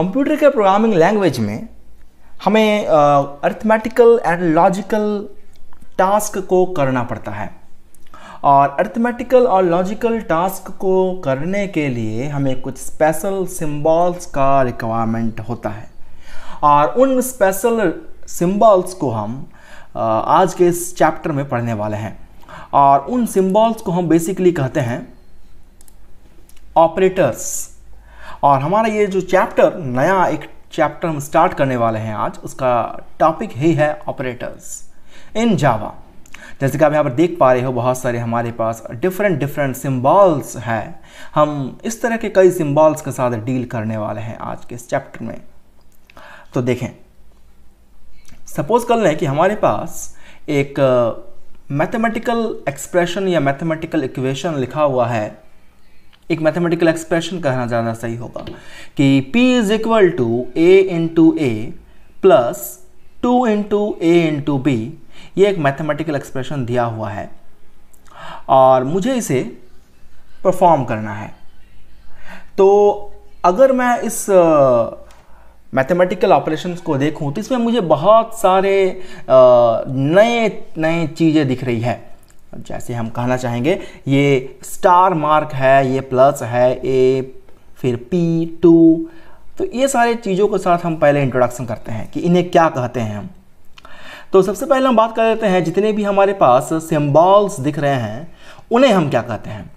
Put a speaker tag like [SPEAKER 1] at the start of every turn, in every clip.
[SPEAKER 1] Computer के programming language में हमें अर्थमेटिकल एंड लॉजिकल टास्क को करना पड़ता है और अर्थमेटिकल और लॉजिकल टास्क को करने के लिए हमें कुछ स्पेशल सिम्बॉल्स का रिक्वायरमेंट होता है और उन स्पेशल सिम्बॉल्स को हम आज के इस चैप्टर में पढ़ने वाले हैं और उन सिम्बॉल्स को हम बेसिकली कहते हैं ऑपरेटर्स और हमारा ये जो चैप्टर नया एक चैप्टर हम स्टार्ट करने वाले हैं आज उसका टॉपिक ही है ऑपरेटर्स इन जावा जैसे कि आप यहाँ पर देख पा रहे हो बहुत सारे हमारे पास डिफरेंट डिफरेंट सिम्बॉल्स हैं हम इस तरह के कई सिम्बॉल्स के साथ डील करने वाले हैं आज के इस चैप्टर में तो देखें सपोज कर लें कि हमारे पास एक मैथमेटिकल uh, एक्सप्रेशन या मैथमेटिकल इक्वेशन लिखा हुआ है एक मैथमेटिकल एक्सप्रेशन कहना ज़्यादा सही होगा कि P is equal to A into A plus two into A into B ये एक मैथमेटिकल एक्सप्रेशन दिया हुआ है और मुझे इसे परफॉर्म करना है तो अगर मैं इस मैथमेटिकल ऑपरेशंस को देखूं तो इसमें मुझे बहुत सारे नए नए चीज़ें दिख रही है जैसे हम कहना चाहेंगे ये स्टार मार्क है ये प्लस है ए फिर पी टू तो ये सारे चीज़ों के साथ हम पहले इंट्रोडक्शन करते हैं कि इन्हें क्या कहते हैं हम तो सबसे पहले हम बात कर लेते हैं जितने भी हमारे पास सिम्बॉल्स दिख रहे हैं उन्हें हम क्या कहते हैं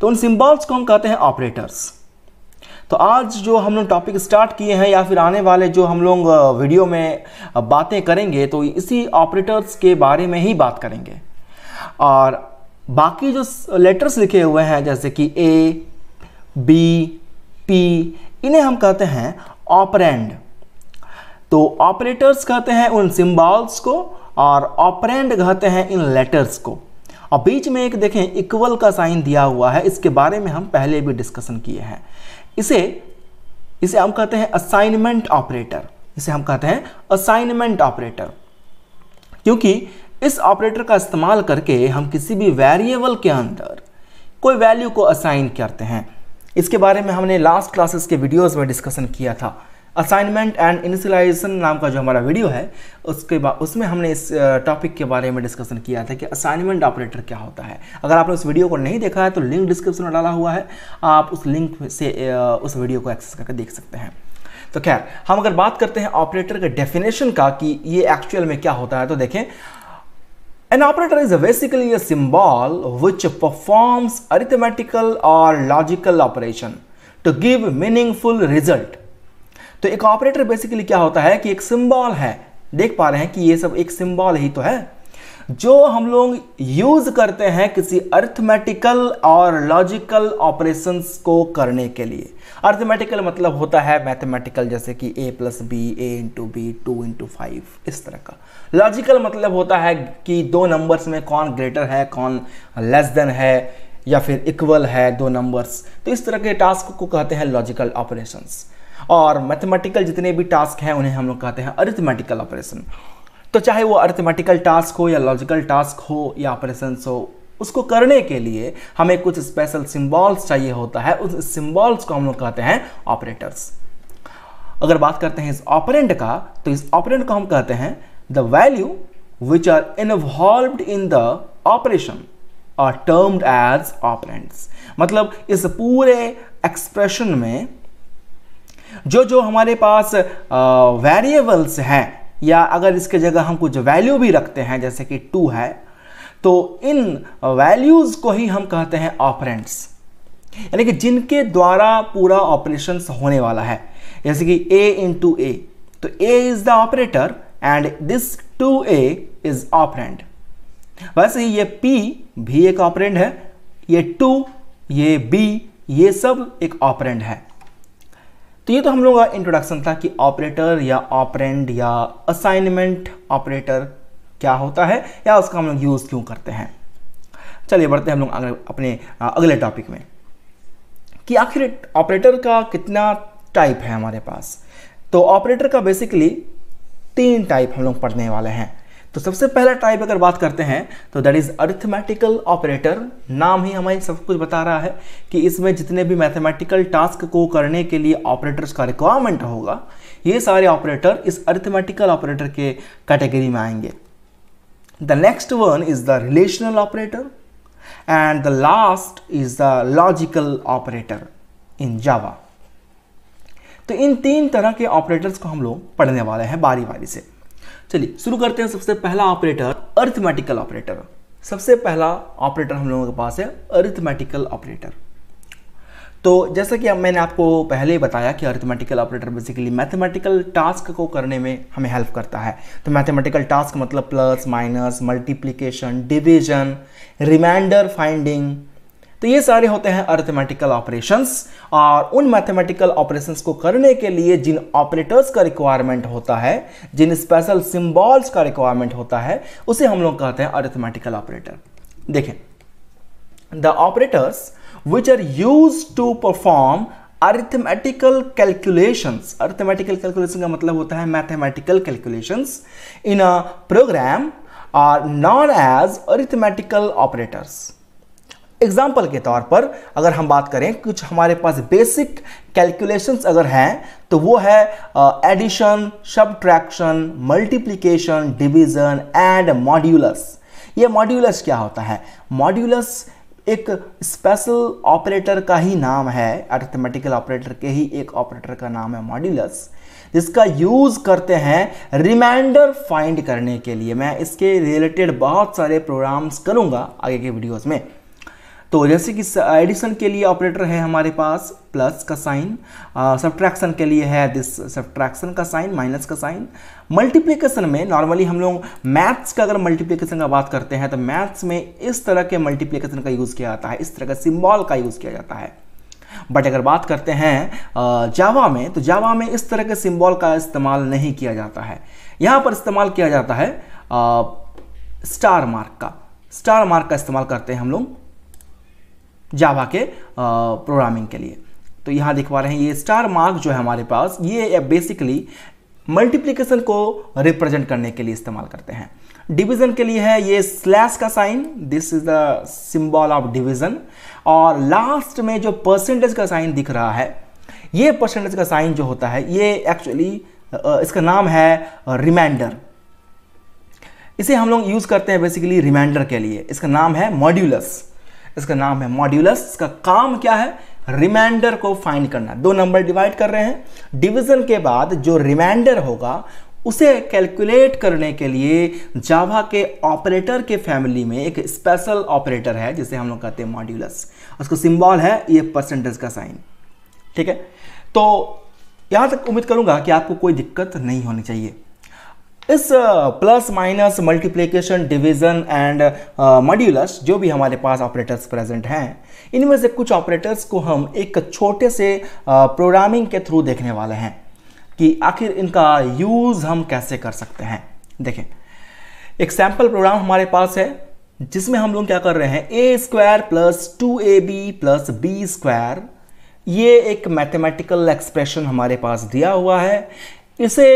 [SPEAKER 1] तो उन सिम्बॉल्स को हम कहते हैं ऑपरेटर्स तो आज जो हम लोग टॉपिक स्टार्ट किए हैं या फिर आने वाले जो हम लोग वीडियो uh, में uh, बातें करेंगे तो इसी ऑपरेटर्स के बारे में ही बात करेंगे और बाकी जो लेटर्स लिखे हुए हैं जैसे कि ए बी पी इन्हें हम कहते हैं ऑपरेंड तो ऑपरेटर्स कहते हैं उन सिम्बॉल्स को और ऑपरेंड कहते हैं इन लेटर्स को और बीच में एक देखें इक्वल का साइन दिया हुआ है इसके बारे में हम पहले भी डिस्कशन किए हैं इसे इसे हम कहते हैं असाइनमेंट ऑपरेटर इसे हम कहते हैं असाइनमेंट ऑपरेटर क्योंकि इस ऑपरेटर का इस्तेमाल करके हम किसी भी वेरिएबल के अंदर कोई वैल्यू को असाइन करते हैं इसके बारे में हमने लास्ट क्लासेस के वीडियोस में डिस्कशन किया था असाइनमेंट एंड इनिशलाइजेशन नाम का जो हमारा वीडियो है उसके बाद उसमें हमने इस टॉपिक के बारे में डिस्कशन किया था कि असाइनमेंट ऑपरेटर क्या होता है अगर आपने उस वीडियो को नहीं देखा है तो लिंक डिस्क्रिप्शन में डाला हुआ है आप उस लिंक से उस वीडियो को एक्सेस करके देख सकते हैं तो खैर हम अगर बात करते हैं ऑपरेटर के डेफिनेशन का कि ये एक्चुअल में क्या होता है तो देखें An operator is basically a symbol which performs arithmetical or logical operation to give meaningful result. तो एक ऑपरेटर बेसिकली क्या होता है कि एक सिंबल है देख पा रहे हैं कि ये सब एक सिंबल ही तो है जो हम लोग यूज करते हैं किसी अर्थमेटिकल और लॉजिकल ऑपरेशंस को करने के लिए अर्थमेटिकल मतलब होता है मैथमेटिकल जैसे कि A plus B A into B two into five इस तरह का लॉजिकल मतलब होता है कि दो नंबर्स में कौन ग्रेटर है कौन लेस देन है या फिर इक्वल है दो नंबर्स तो इस तरह के टास्क को कहते हैं लॉजिकल ऑपरेशंस और मैथमेटिकल जितने भी टास्क हैं उन्हें हम लोग कहते हैं अरिथमेटिकल ऑपरेशन तो चाहे वो अर्थमेटिकल टास्क हो या लॉजिकल टास्क हो या ऑपरेशन हो उसको करने के लिए हमें कुछ स्पेशल सिंबल्स चाहिए होता है उस सिंबल्स को हम लोग कहते हैं ऑपरेटर्स अगर बात करते हैं इस ऑपरेंट का तो इस ऑपरेंट को हम कहते हैं the value which are involve in the operation are termed as operand मतलब इस पूरे एक्सप्रेशन में जो जो हमारे पास वेरिएबल्स हैं या अगर इसके जगह हम कुछ वैल्यू भी रखते हैं जैसे कि टू है तो इन वैल्यूज़ को ही हम कहते हैं ऑपरेंट्स यानी कि जिनके द्वारा पूरा ऑपरेशन होने वाला है जैसे कि ए इन टू ए तो A is the operator and this two A is operand वैसे ही ये पी भी एक ऑपरेंट है ये टू ये बी ये सब एक ऑपरेंट है तो ये तो हम लोगों का इंट्रोडक्शन था कि ऑपरेटर या ऑपरेंड या असाइनमेंट ऑपरेटर क्या होता है या उसका हम लोग यूज़ क्यों करते हैं चलिए बढ़ते हैं हम लोग अगले अपने अगले टॉपिक में कि आखिर ऑपरेटर का कितना टाइप है हमारे पास तो ऑपरेटर का बेसिकली तीन टाइप हम लोग पढ़ने वाले हैं तो सबसे पहला टाइप अगर बात करते हैं तो दैट इज़ अर्थमेटिकल ऑपरेटर नाम ही हमें सब कुछ बता रहा है कि इसमें जितने भी मैथमेटिकल टास्क को करने के लिए ऑपरेटर्स का रिक्वायरमेंट होगा ये सारे ऑपरेटर इस अर्थमेटिकल ऑपरेटर के कैटेगरी में आएंगे the next one is the relational operator and the last is the logical operator in Java तो इन तीन तरह के ऑपरेटर्स को हम लोग पढ़ने वाले हैं बारी बारी से चलिए शुरू करते हैं सबसे पहला ऑपरेटर अर्थमेटिकल ऑपरेटर सबसे पहला ऑपरेटर हम लोगों के पास है अर्थमेटिकल ऑपरेटर तो जैसा कि मैंने आपको पहले ही बताया कि arithmetical operator basically mathematical task को करने में हमें हेल्प करता है तो मैथमेटिकल टास्क मतलब plus minus multiplication division reminder finding तो ये सारे होते हैं अर्थमेटिकल ऑपरेशंस और उन मैथमेटिकल ऑपरेशंस को करने के लिए जिन ऑपरेटर्स का रिक्वायरमेंट होता है जिन स्पेशल सिम्बॉल्स का रिक्वायरमेंट होता है उसे हम लोग कहते हैं अर्थमेटिकल ऑपरेटर देखें the operators which are use to perform arithmetical calculations arithmetical calculation का मतलब होता है mathematical calculations in a program are known as arithmetical operators example के तौर पर अगर हम बात करें कुछ हमारे पास बेसिक कैलकुलेशंस अगर हैं तो वो है addition traction multiplication division and modulus ये मॉड्यूलस क्या होता है मॉड्यूलस एक स्पेशल ऑपरेटर का ही नाम है अर्थमेटिकल ऑपरेटर के ही एक ऑपरेटर का नाम है मॉड्यूलस जिसका यूज़ करते हैं रिमाइंडर फाइंड करने के लिए मैं इसके रिलेटेड बहुत सारे प्रोग्राम्स करूंगा आगे के वीडियोज़ में तो जैसे कि एडिशन के लिए ऑपरेटर है हमारे पास प्लस का साइन सब्ट्रैक्शन के लिए है दिस सब्ट्रैक्शन का साइन माइनस का साइन मल्टीप्लिकेशन में नॉर्मली हम लोग मैथ्स का अगर मल्टीप्लिकेशन का बात करते हैं तो मैथ्स में इस तरह के मल्टीप्लिकेशन का यूज़ किया जाता है इस तरह का सिम्बॉल का यूज़ किया जाता है बट अगर बात करते हैं जावा में तो जावा में इस तरह के सिम्बॉल का इस्तेमाल नहीं किया जाता है यहाँ पर इस्तेमाल किया जाता है स्टार मार्क का स्टार मार्क का इस्तेमाल करते हैं हम लोग जावा के प्रोग्रामिंग के लिए तो यहाँ देख पा रहे हैं ये स्टार मार्क जो है हमारे पास ये बेसिकली मल्टीप्लिकेशन को रिप्रेजेंट करने के लिए इस्तेमाल करते हैं डिवीजन के लिए है ये स्लैश का sign this is the symbol of division और लास्ट में जो परसेंटेज का साइन दिख रहा है ये परसेंटेज का साइन जो होता है ये एक्चुअली इसका नाम है रिमाइंडर इसे हम लोग यूज़ करते हैं बेसिकली रिमाइंडर के लिए इसका नाम है मॉड्यूलस इसका नाम है मॉड्यूलस इसका काम क्या है रिमाइंडर को फाइंड करना दो नंबर डिवाइड कर रहे हैं डिवीजन के बाद जो रिमाइंडर होगा उसे कैलकुलेट करने के लिए जावा के ऑपरेटर के फैमिली में एक स्पेशल ऑपरेटर है जिसे हम लोग कहते हैं मॉड्यूलस उसका सिंबल है ये परसेंटेज का साइन ठीक है तो यहां तक उम्मीद करूंगा कि आपको कोई दिक्कत नहीं होनी चाहिए इस plus minus multiplication division and modulus जो भी हमारे पास ऑपरेटर्स प्रेजेंट हैं इनमें से कुछ ऑपरेटर्स को हम एक छोटे से प्रोग्रामिंग के थ्रू देखने वाले हैं कि आखिर इनका यूज़ हम कैसे कर सकते हैं देखें एक सैम्पल प्रोग्राम हमारे पास है जिसमें हम लोग क्या कर रहे हैं A square plus two A B plus B square ये एक मैथमेटिकल एक्सप्रेशन हमारे पास दिया हुआ है इसे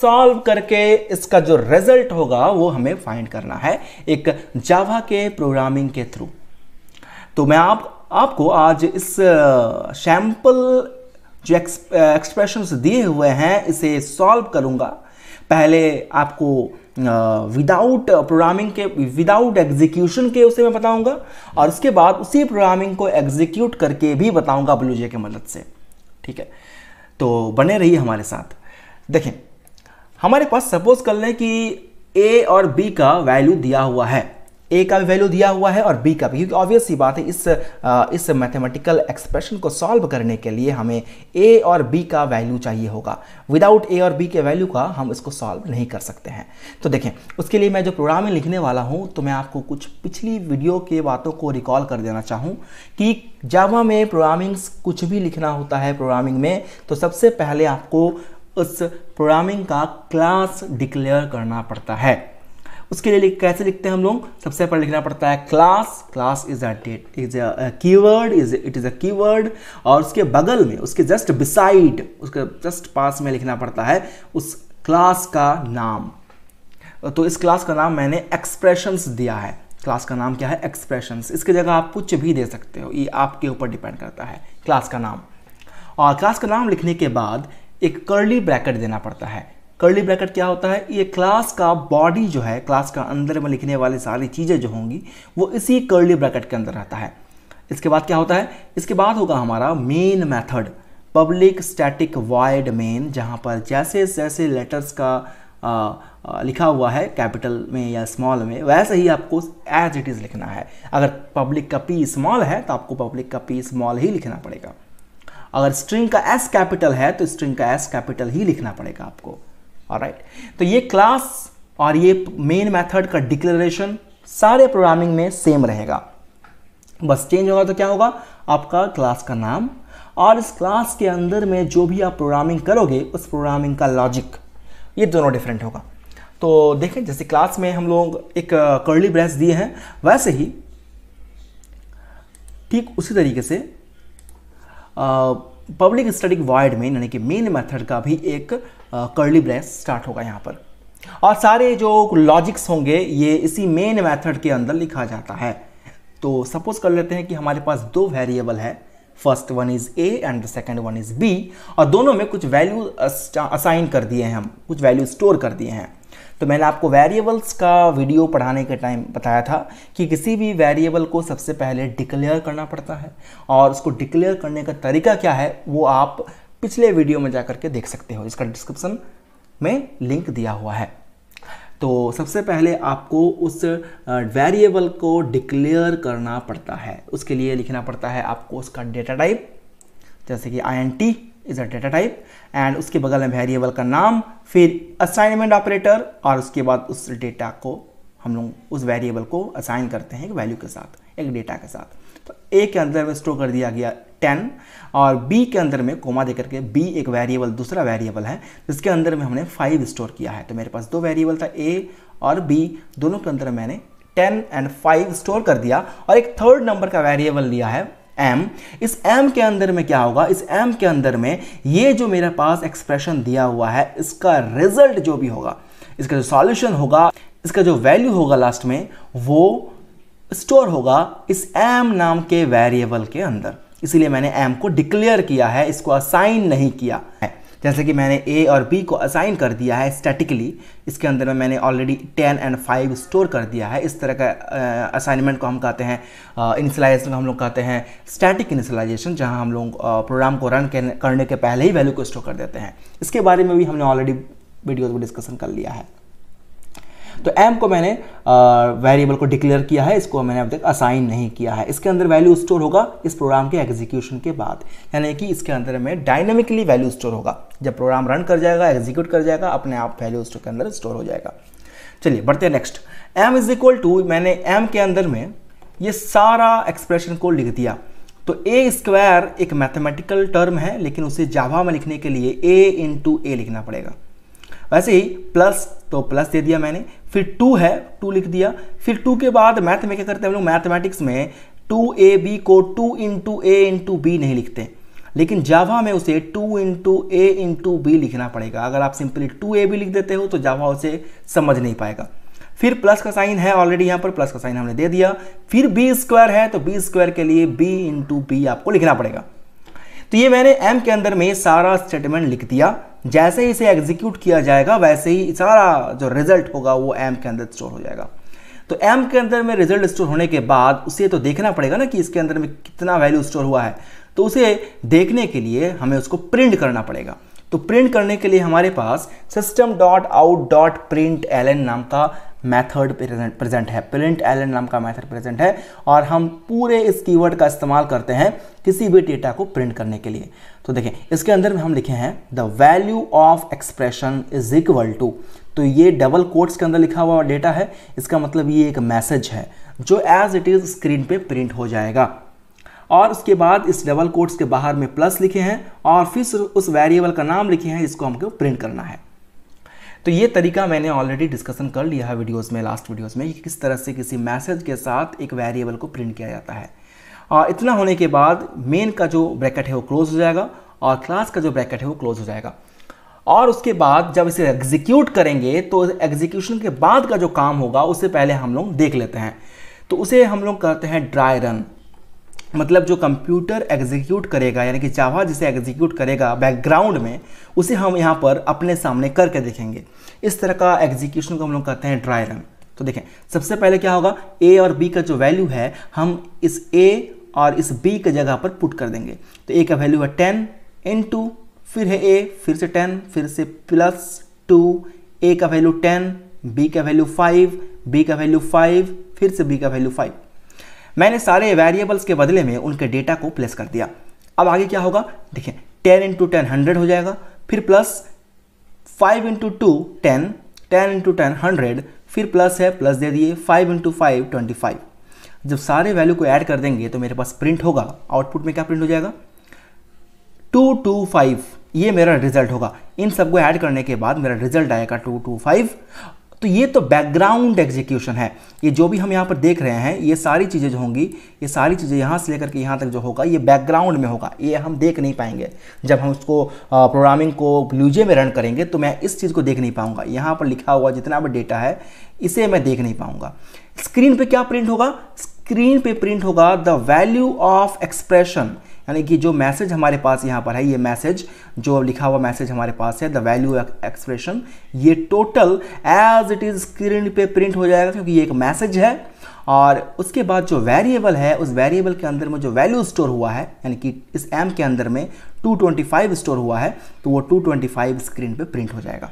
[SPEAKER 1] सॉल्व करके इसका जो रिजल्ट होगा वो हमें फाइंड करना है एक जावा के प्रोग्रामिंग के थ्रू तो मैं आप आपको आज इस सैम्पल जो एक्सप्रेशंस दिए हुए हैं इसे सॉल्व करूँगा पहले आपको विदाउट प्रोग्रामिंग के विदाउट एग्जीक्यूशन के उसे मैं बताऊंगा और उसके बाद उसी प्रोग्रामिंग को एग्जीक्यूट करके भी बताऊंगा ब्लूजे के मदद से ठीक है तो बने रहिए हमारे साथ देखें हमारे पास सपोज कर लें कि ए और बी का वैल्यू दिया हुआ है ए का भी वैल्यू दिया हुआ है और बी का भी क्योंकि ऑब्वियस ही बात है इस आ, इस मैथमेटिकल एक्सप्रेशन को सॉल्व करने के लिए हमें ए और बी का वैल्यू चाहिए होगा विदाउट ए और बी के वैल्यू का हम इसको सॉल्व नहीं कर सकते हैं तो देखें उसके लिए मैं जो प्रोग्रामिंग लिखने वाला हूँ तो मैं आपको कुछ पिछली वीडियो के बातों को रिकॉल कर देना चाहूँ कि जावा में प्रोग्रामिंग्स कुछ भी लिखना होता है प्रोग्रामिंग में तो सबसे पहले आपको उस प्रोग्रामिंग का क्लास डिक्लेयर करना पड़ता है उसके लिए कैसे लिखते हैं हम लोग सबसे पहले लिखना पड़ता है class class is a is a keyword is it is a keyword और उसके बगल में उसके जस्ट बिसाइड उसके जस्ट पास में लिखना पड़ता है उस क्लास का नाम तो इस क्लास का नाम मैंने एक्सप्रेशंस दिया है क्लास का नाम क्या है एक्सप्रेशंस इसकी जगह आप कुछ भी दे सकते हो ये आपके ऊपर डिपेंड करता है क्लास का नाम और क्लास का नाम लिखने के बाद एक कर्ली ब्रैकेट देना पड़ता है कर्ली ब्रैकेट क्या होता है ये क्लास का बॉडी जो है क्लास का अंदर में लिखने वाली सारी चीज़ें जो होंगी वो इसी कर्ली ब्रैकेट के अंदर रहता है इसके बाद क्या होता है इसके बाद होगा हमारा main method public static void main जहाँ पर जैसे जैसे लेटर्स का आ, आ, लिखा हुआ है कैपिटल में या स्मॉल में वैसे ही आपको एज इट इज़ लिखना है अगर पब्लिक का पी स्मॉल है तो आपको पब्लिक का पी स्मॉल ही लिखना पड़ेगा अगर स्ट्रिंग का एस कैपिटल है तो स्ट्रिंग का एस कैपिटल ही लिखना पड़ेगा आपको राइट right. तो ये क्लास और ये मेन मेथड का डिक्लेरेशन सारे प्रोग्रामिंग में सेम रहेगा बस चेंज होगा तो क्या होगा आपका क्लास का नाम और इस क्लास के अंदर में जो भी आप प्रोग्रामिंग करोगे उस प्रोग्रामिंग का लॉजिक ये दोनों डिफरेंट होगा तो देखें जैसे क्लास में हम लोग एक कर्ली ब्रेस दिए हैं वैसे ही ठीक उसी तरीके से पब्लिक स्टडी वाइड मेन यानी कि मेन मेथड का भी एक कर्ली ब्रेस स्टार्ट होगा यहाँ पर और सारे जो लॉजिक्स होंगे ये इसी मेन मेथड के अंदर लिखा जाता है तो सपोज कर लेते हैं कि हमारे पास दो वेरिएबल है first one is A and second one is B और दोनों में कुछ वैल्यू असाइन कर दिए हैं हम कुछ वैल्यू स्टोर कर दिए हैं तो मैंने आपको वेरिएबल्स का वीडियो पढ़ाने के टाइम बताया था कि किसी भी वेरिएबल को सबसे पहले डिक्लेयर करना पड़ता है और उसको डिक्लेयर करने का तरीका क्या है वो आप पिछले वीडियो में जा के देख सकते हो इसका डिस्क्रिप्सन में लिंक दिया हुआ है तो सबसे पहले आपको उस वेरिएबल को डिक्लेयर करना पड़ता है उसके लिए लिखना पड़ता है आपको उसका डेटा टाइप जैसे कि I is a data type and उसके बगल में वेरिएबल का नाम फिर असाइनमेंट ऑपरेटर और उसके बाद उस डेटा को हम लोग उस वेरिएबल को असाइन करते हैं एक वैल्यू के साथ एक डेटा के साथ तो ए के अंदर में स्टोर कर दिया गया टेन और बी के अंदर में कोमा दे करके बी एक वेरिएबल दूसरा वेरिएबल है जिसके अंदर में हमने फाइव स्टोर किया है तो मेरे पास दो वेरिएबल था ए और बी दोनों के अंदर मैंने टेन एंड फाइव स्टोर कर दिया और एक थर्ड नंबर का वेरिएबल लिया है एम इस एम के अंदर में क्या होगा इस एम के अंदर में ये जो मेरे पास एक्सप्रेशन दिया हुआ है इसका रिजल्ट जो भी होगा इसका जो सॉल्यूशन होगा इसका जो वैल्यू होगा लास्ट में वो स्टोर होगा इस एम नाम के वेरिएबल के अंदर इसीलिए मैंने एम को डिक्लेयर किया है इसको असाइन नहीं किया है जैसे कि मैंने ए और बी को असाइन कर दिया है स्टैटिकली इसके अंदर में मैंने already ten and five store कर दिया है इस तरह का असाइनमेंट को हम कहते हैं इनिशलाइजेशन को हम लोग कहते हैं स्टैटिक इनिशलाइजेशन जहाँ हम लोग प्रोग्राम को रन करने के पहले ही वैल्यू को स्टोर कर देते हैं इसके बारे में भी हमने ऑलरेडी वीडियोज़ में डिस्कशन कर लिया है तो एम को मैंने वेरिएबल को डिक्लेयर किया है इसको मैंने अब तक असाइन नहीं किया है इसके अंदर वैल्यू स्टोर होगा इस प्रोग्राम के एग्जीक्यूशन के बाद यानी कि इसके अंदर में डायनेमिकली वैल्यू स्टोर होगा जब प्रोग्राम रन कर जाएगा एग्जीक्यूट कर जाएगा अपने आप वैल्यू स्टोर के अंदर स्टोर हो जाएगा चलिए बढ़ते हैं next M is equal to मैंने एम के अंदर में ये सारा एक्सप्रेशन को लिख दिया तो ए स्क्वायर एक मैथमेटिकल टर्म है लेकिन उसे जावा में लिखने के लिए ए इंटू ए लिखना पड़ेगा वैसे ही प्लस तो प्लस दे दिया मैंने फिर टू है टू लिख दिया फिर टू के बाद मैथ में क्या करते हैं हम लोग मैथमेटिक्स में टू ए बी को two into A into B नहीं लिखते लेकिन जावा में उसे two into A into B लिखना पड़ेगा अगर आप सिंपली टू ए बी लिख देते हो तो जावा उसे समझ नहीं पाएगा फिर प्लस का साइन है ऑलरेडी यहाँ पर प्लस का साइन हमने दे दिया फिर बी स्क्वायर है तो बी स्क्वायर के लिए बी इंटू बी आपको लिखना पड़ेगा तो ये मैंने एम के अंदर में सारा स्टेटमेंट लिख दिया जैसे ही इसे एग्जीक्यूट किया जाएगा वैसे ही सारा जो रिजल्ट होगा वो एम के अंदर स्टोर हो जाएगा तो एम के अंदर में रिजल्ट स्टोर होने के बाद उसे तो देखना पड़ेगा ना कि इसके अंदर में कितना वैल्यू स्टोर हुआ है तो उसे देखने के लिए हमें उसको प्रिंट करना पड़ेगा तो प्रिंट करने के लिए हमारे पास system dot out dot print L N नाम का मेथड प्रेजेंट है प्रिंट एल नाम का मेथड प्रेजेंट है और हम पूरे इस कीवर्ड का इस्तेमाल करते हैं किसी भी डेटा को प्रिंट करने के लिए तो देखें इसके अंदर हम लिखे हैं the value of expression is equal to तो ये डबल कोट्स के अंदर लिखा हुआ डेटा है इसका मतलब ये एक मैसेज है जो एज इट इज़ स्क्रीन पे प्रिंट हो जाएगा और उसके बाद इस डबल कोट्स के बाहर में प्लस लिखे हैं और फिर उस वेरिएबल का नाम लिखे हैं जिसको हमको प्रिंट करना है तो ये तरीका मैंने ऑलरेडी डिस्कशन कर लिया है वीडियोस में लास्ट वीडियोस में कि किस तरह से किसी मैसेज के साथ एक वेरिएबल को प्रिंट किया जाता है और इतना होने के बाद मेन का जो ब्रैकेट है वो क्लोज हो जाएगा और क्लास का जो ब्रैकेट है वो क्लोज हो जाएगा और उसके बाद जब इसे एग्जीक्यूट करेंगे तो एग्जीक्यूशन के बाद का जो काम होगा उससे पहले हम लोग देख लेते हैं तो उसे हम लोग कहते हैं ड्राई रन मतलब जो कंप्यूटर एग्जीक्यूट करेगा यानी कि जावा जिसे एग्जीक्यूट करेगा बैकग्राउंड में उसे हम यहाँ पर अपने सामने करके देखेंगे इस तरह का एग्जीक्यूशन को हम लोग कहते हैं ड्राई रन तो देखें सबसे पहले क्या होगा ए और बी का जो वैल्यू है हम इस ए और इस बी के जगह पर पुट कर देंगे तो ए का वैल्यू है टेन इन टू फिर है ए फिर से टेन फिर से प्लस टू ए का वैल्यू टेन बी का वैल्यू फाइव बी का वैल्यू फाइव फिर से बी का वैल्यू फाइव मैंने सारे वेरिएबल्स के बदले में उनके डेटा को प्लेस कर दिया अब आगे क्या होगा देखिए टेन इंटू टेन हंड्रेड हो जाएगा फिर plus five into two ten ten into ten hundred फिर प्लस है प्लस दे दिए five into five twenty five जब सारे वैल्यू को ऐड कर देंगे तो मेरे पास प्रिंट होगा आउटपुट में क्या प्रिंट हो जाएगा टू टू फाइव ये मेरा रिजल्ट होगा इन सबको ऐड करने के बाद मेरा रिजल्ट आएगा टू टू फाइव तो ये तो बैकग्राउंड एग्जीक्यूशन है ये जो भी हम यहाँ पर देख रहे हैं ये सारी चीज़ें जो होंगी ये सारी चीज़ें यहाँ से लेकर के यहाँ तक जो होगा ये बैकग्राउंड में होगा ये हम देख नहीं पाएंगे जब हम उसको प्रोग्रामिंग को लूजे में रन करेंगे तो मैं इस चीज़ को देख नहीं पाऊँगा यहाँ पर लिखा हुआ जितना भी डेटा है इसे मैं देख नहीं पाऊँगा स्क्रीन पर क्या प्रिंट होगा स्क्रीन पर प्रिंट होगा द वैल्यू ऑफ एक्सप्रेशन यानी कि जो मैसेज हमारे पास यहाँ पर है ये मैसेज जो लिखा हुआ मैसेज हमारे पास है द वैल्यू एक्सप्रेशन ये total as it is screen पे प्रिंट हो जाएगा क्योंकि ये एक मैसेज है और उसके बाद जो वेरिएबल है उस वेरिएबल के अंदर में जो वैल्यू स्टोर हुआ है यानी कि इस एम के अंदर में 225 स्टोर हुआ है तो वो 225 स्क्रीन पे प्रिंट हो जाएगा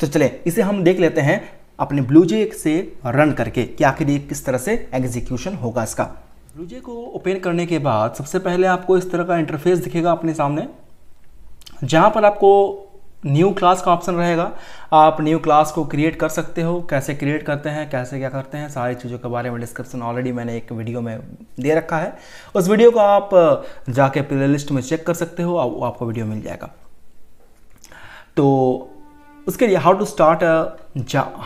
[SPEAKER 1] तो चले इसे हम देख लेते हैं अपने जे से रन करके कि आखिर ये किस तरह से एग्जीक्यूशन होगा इसका ब्लूजे को ओपन करने के बाद सबसे पहले आपको इस तरह का इंटरफेस दिखेगा अपने सामने जहाँ पर आपको न्यू क्लास का ऑप्शन रहेगा आप न्यू क्लास को क्रिएट कर सकते हो कैसे क्रिएट करते हैं कैसे क्या करते हैं सारी चीज़ों के बारे में डिस्क्रिप्शन ऑलरेडी मैंने एक वीडियो में दे रखा है उस वीडियो को आप जाके प्ले लिस्ट में चेक कर सकते हो आप, आपको वीडियो मिल जाएगा तो उसके लिए how to start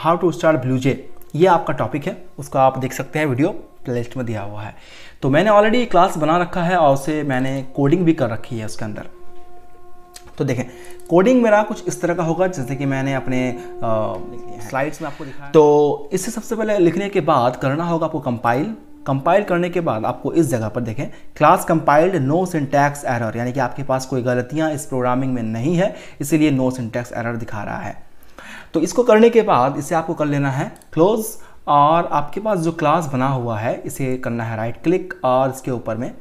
[SPEAKER 1] how to start BlueJ ये आपका टॉपिक है उसको आप देख सकते हैं वीडियो प्लेलिस्ट में दिया हुआ है तो मैंने ऑलरेडी क्लास बना रखा है और उसे मैंने कोडिंग भी कर रखी है उसके अंदर तो देखें कोडिंग मेरा कुछ इस तरह का होगा जैसे कि मैंने अपने स्लाइड्स में आपको दिखाया तो इससे सबसे पहले लिखने के बाद करना होगा आपको कंपाइल कंपाइल करने के बाद आपको इस जगह पर देखें class compiled no syntax error यानी कि आपके पास कोई गलतियां इस प्रोग्रामिंग में नहीं है इसीलिए नो सिंटैक्स एरर दिखा रहा है तो इसको करने के बाद इसे आपको कर लेना है क्लोज और आपके पास जो क्लास बना हुआ है इसे करना है राइट क्लिक और इसके ऊपर में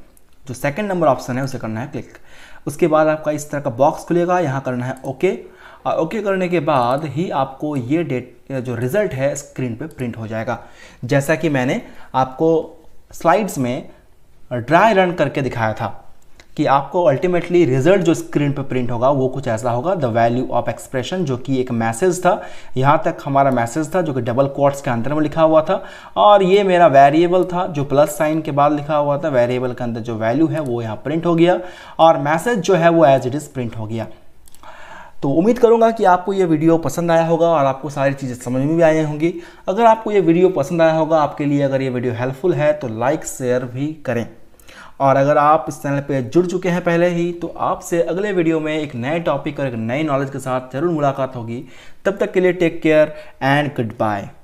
[SPEAKER 1] जो सेकंड नंबर ऑप्शन है उसे करना है क्लिक उसके बाद आपका इस तरह का बॉक्स खुलेगा यहाँ करना है ओके और ओके करने के बाद ही आपको ये डेट जो रिज़ल्ट है स्क्रीन पे प्रिंट हो जाएगा जैसा कि मैंने आपको स्लाइड्स में ड्राई रन करके दिखाया था कि आपको अल्टीमेटली रिजल्ट जो स्क्रीन पर प्रिंट होगा वो कुछ ऐसा होगा द वैल्यू ऑफ एक्सप्रेशन जो कि एक मैसेज था यहाँ तक हमारा मैसेज था जो कि डबल कोर्ट्स के अंदर में लिखा हुआ था और ये मेरा वेरिएबल था जो प्लस साइन के बाद लिखा हुआ था वेरिएबल के अंदर जो वैल्यू है वो यहाँ प्रिंट हो गया और मैसेज जो है वो एज इट इज़ प्रिंट हो गया तो उम्मीद करूंगा कि आपको ये वीडियो पसंद आया होगा और आपको सारी चीज़ें समझ में भी आई होंगी अगर आपको ये वीडियो पसंद आया होगा आपके लिए अगर ये वीडियो हेल्पफुल है तो लाइक शेयर भी करें और अगर आप इस चैनल पर जुड़ चुके हैं पहले ही तो आपसे अगले वीडियो में एक नए टॉपिक और एक नए नॉलेज के साथ ज़रूर मुलाकात होगी तब तक के लिए take care and good bye